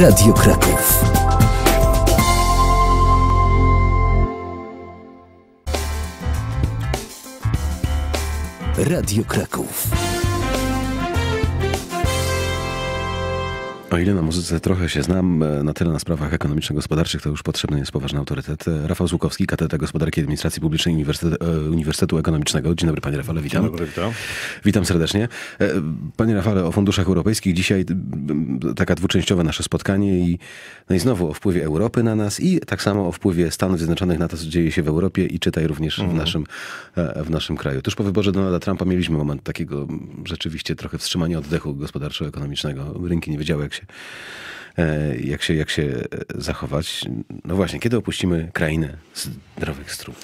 Radio Kraków. Radio Kraków. O ile na muzyce trochę się znam, e, na tyle na sprawach ekonomiczno-gospodarczych to już potrzebny jest poważny autorytet. E, Rafał Złukowski, Katedra Gospodarki i Administracji Publicznej Uniwersytetu, e, Uniwersytetu Ekonomicznego. Dzień dobry panie Rafale, witam. Dzień dobry, witam. Witam serdecznie. Panie Rafale, o funduszach europejskich dzisiaj taka dwuczęściowe nasze spotkanie i, no i znowu o wpływie Europy na nas i tak samo o wpływie Stanów Zjednoczonych na to, co dzieje się w Europie i czytaj również mhm. w, naszym, w naszym kraju. Tuż po wyborze Donalda Trumpa mieliśmy moment takiego rzeczywiście trochę wstrzymania oddechu gospodarczo-ekonomicznego. Rynki nie wiedziały jak się się, e, jak się, jak się e, zachować. No właśnie, kiedy opuścimy krainę zdrowych stóp?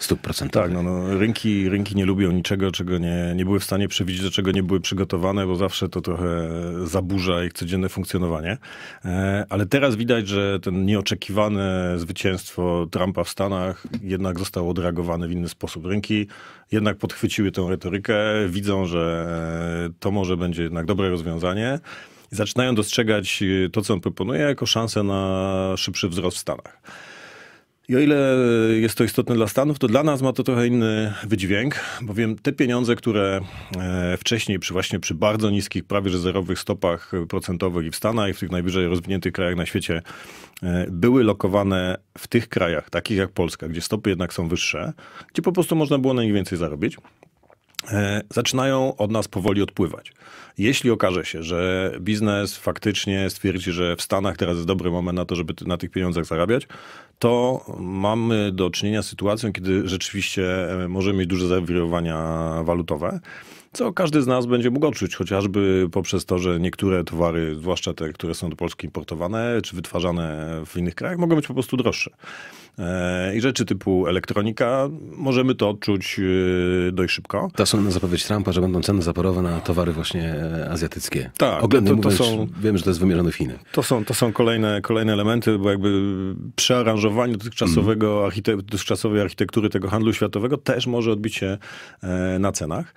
Stóp procentowych. Tak, no, no, rynki, rynki nie lubią niczego, czego nie, nie były w stanie przewidzieć, do czego nie były przygotowane, bo zawsze to trochę zaburza ich codzienne funkcjonowanie. E, ale teraz widać, że ten nieoczekiwane zwycięstwo Trumpa w Stanach jednak zostało odreagowane w inny sposób. Rynki jednak podchwyciły tę retorykę, widzą, że to może będzie jednak dobre rozwiązanie i zaczynają dostrzegać y, to, co on proponuje, jako szansę na szybszy wzrost w Stanach. I o ile jest to istotne dla Stanów, to dla nas ma to trochę inny wydźwięk, bowiem te pieniądze, które e, wcześniej przy właśnie przy bardzo niskich, prawie że zerowych stopach procentowych i w Stanach i w tych najwyżej rozwiniętych krajach na świecie e, były lokowane w tych krajach, takich jak Polska, gdzie stopy jednak są wyższe, gdzie po prostu można było najwięcej zarobić E, zaczynają od nas powoli odpływać. Jeśli okaże się, że biznes faktycznie stwierdzi, że w Stanach teraz jest dobry moment na to, żeby na tych pieniądzach zarabiać, to mamy do czynienia z sytuacją, kiedy rzeczywiście e, możemy mieć duże zawirowania walutowe co każdy z nas będzie mógł odczuć, chociażby poprzez to, że niektóre towary, zwłaszcza te, które są do Polski importowane czy wytwarzane w innych krajach, mogą być po prostu droższe. E, I rzeczy typu elektronika, możemy to odczuć e, dość szybko. To są na zapowiedź Trumpa, że będą ceny zaporowe na towary właśnie e, azjatyckie. Tak. Oględnie to, to mówiąc, są, wiem, że to jest wymierzone w Chiny. To są, to są kolejne, kolejne elementy, bo jakby przearanżowanie dotychczasowego mhm. architek dotychczasowej architektury tego handlu światowego też może odbić się na cenach.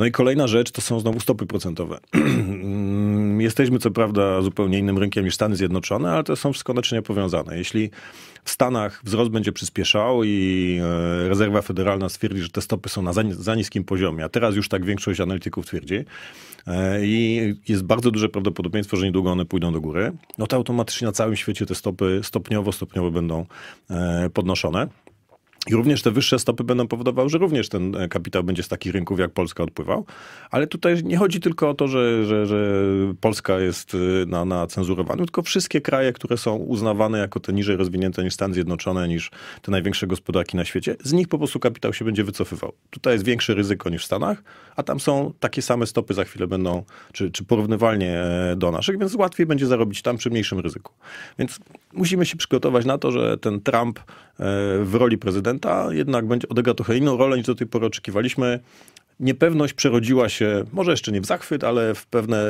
No i kolejna rzecz to są znowu stopy procentowe. Mm, jesteśmy co prawda zupełnie innym rynkiem niż Stany Zjednoczone, ale to są wszystko naczynia powiązane. Jeśli w Stanach wzrost będzie przyspieszał i e, rezerwa federalna stwierdzi, że te stopy są na za, niskim poziomie, a teraz już tak większość analityków twierdzi, e, i jest bardzo duże prawdopodobieństwo, że niedługo one pójdą do góry, no to automatycznie na całym świecie te stopy stopniowo, stopniowo będą e, podnoszone. I również te wyższe stopy będą powodowały, że również ten e, kapitał będzie z takich rynków jak Polska odpływał. Ale tutaj nie chodzi tylko o to, że, że, że Polska jest e, na, na cenzurowaniu, tylko wszystkie kraje, które są uznawane jako te niżej rozwinięte niż Stany Zjednoczone, niż te największe gospodarki na świecie, z nich po prostu kapitał się będzie wycofywał. Tutaj jest większe ryzyko niż w Stanach, a tam są takie same stopy za chwilę będą, czy, czy porównywalnie e, do naszych, więc łatwiej będzie zarobić tam przy mniejszym ryzyku. Więc musimy się przygotować na to, że ten Trump w roli prezydenta prezydenta jednak będzie odegrał inną rolę niż do tej pory oczekiwaliśmy. Niepewność przerodziła się, może jeszcze nie w zachwyt, ale w pewne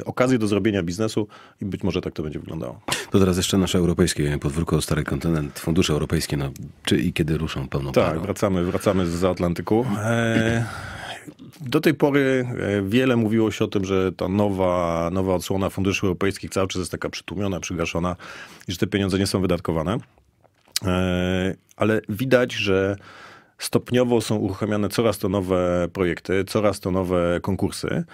e, okazje do zrobienia biznesu i być może tak to będzie wyglądało. To teraz jeszcze nasze europejskie podwórko, Stary Kontynent, fundusze europejskie, no, czy i kiedy ruszą pełną Tak, parą. wracamy, wracamy z Atlantyku. E, do tej pory e, wiele mówiło się o tym, że ta nowa, nowa odsłona funduszy europejskich cały czas jest taka przytłumiona, przygaszona i że te pieniądze nie są wydatkowane. E, ale widać, że stopniowo są uruchamiane coraz to nowe projekty, coraz to nowe konkursy.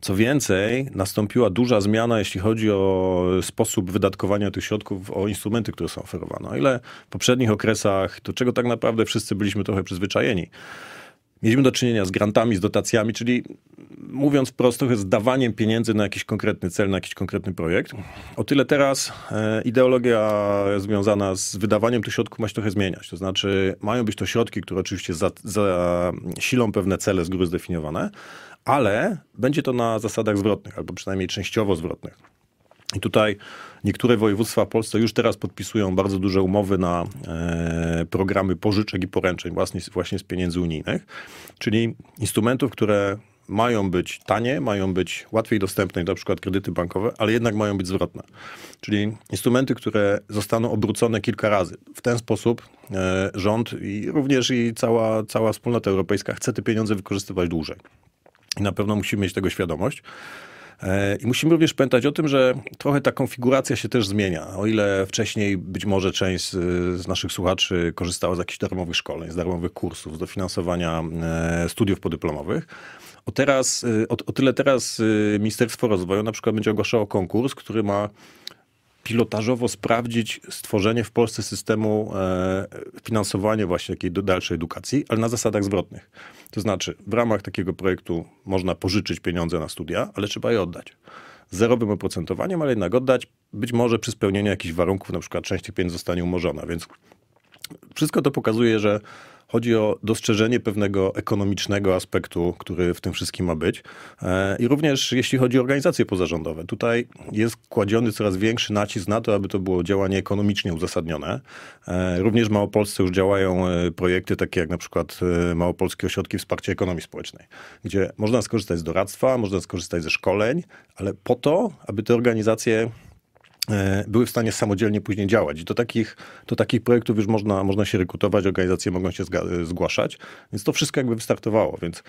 Co więcej, nastąpiła duża zmiana, jeśli chodzi o sposób wydatkowania tych środków, o instrumenty, które są oferowane. O ile w poprzednich okresach, do czego tak naprawdę wszyscy byliśmy trochę przyzwyczajeni, Mieliśmy do czynienia z grantami, z dotacjami, czyli mówiąc prosto, z dawaniem pieniędzy na jakiś konkretny cel, na jakiś konkretny projekt. O tyle teraz e, ideologia związana z wydawaniem tych środków ma się trochę zmieniać. To znaczy, mają być to środki, które oczywiście zasilą pewne cele z góry zdefiniowane, ale będzie to na zasadach zwrotnych, albo przynajmniej częściowo zwrotnych. I tutaj niektóre województwa w Polsce już teraz podpisują bardzo duże umowy na e, programy pożyczek i poręczeń właśnie, właśnie z pieniędzy unijnych, czyli instrumentów, które mają być tanie, mają być łatwiej dostępne, na przykład kredyty bankowe, ale jednak mają być zwrotne. Czyli instrumenty, które zostaną obrócone kilka razy. W ten sposób e, rząd i również i cała, cała wspólnota europejska chce te pieniądze wykorzystywać dłużej. I na pewno musimy mieć tego świadomość. E, I musimy również pamiętać o tym, że trochę ta konfiguracja się też zmienia. O ile wcześniej być może część z naszych słuchaczy korzystała z jakichś darmowych szkoleń, z darmowych kursów, z dofinansowania e, studiów podyplomowych, o, teraz, e, o, o tyle teraz Ministerstwo Rozwoju na przykład będzie ogłaszało konkurs, który ma pilotażowo sprawdzić stworzenie w Polsce systemu e, finansowania właśnie takiej dalszej edukacji, ale na zasadach zwrotnych. To znaczy, w ramach takiego projektu można pożyczyć pieniądze na studia, ale trzeba je oddać. Zerowym oprocentowaniem, ale jednak oddać, być może przy spełnieniu jakichś warunków, na przykład część tych pieniędzy zostanie umorzona, więc wszystko to pokazuje, że chodzi o dostrzeżenie pewnego ekonomicznego aspektu, który w tym wszystkim ma być. E, I również jeśli chodzi o organizacje pozarządowe, tutaj jest kładziony coraz większy nacisk na to, aby to było działanie ekonomicznie uzasadnione. E, również w Małopolsce już działają e, projekty takie jak na przykład Małopolskie Ośrodki Wsparcia Ekonomii Społecznej, gdzie można skorzystać z doradztwa, można skorzystać ze szkoleń, ale po to, aby te organizacje E, były w stanie samodzielnie później działać. I do takich, do takich projektów już można, można się rekrutować, organizacje mogą się e, zgłaszać, więc to wszystko jakby wystartowało. Więc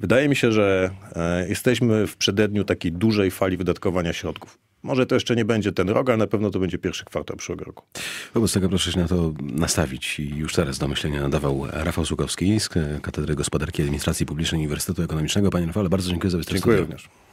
wydaje mi się, że e, jesteśmy w przededniu takiej dużej fali wydatkowania środków. Może to jeszcze nie będzie ten rok, ale na pewno to będzie pierwszy kwartał przyszłego roku. Wobec tego proszę się na to nastawić. I już teraz do myślenia nadawał Rafał Sługowski z Katedry Gospodarki i Administracji Publicznej Uniwersytetu Ekonomicznego. Panie Rafale, bardzo dziękuję za wystąpienie. Dziękuję również.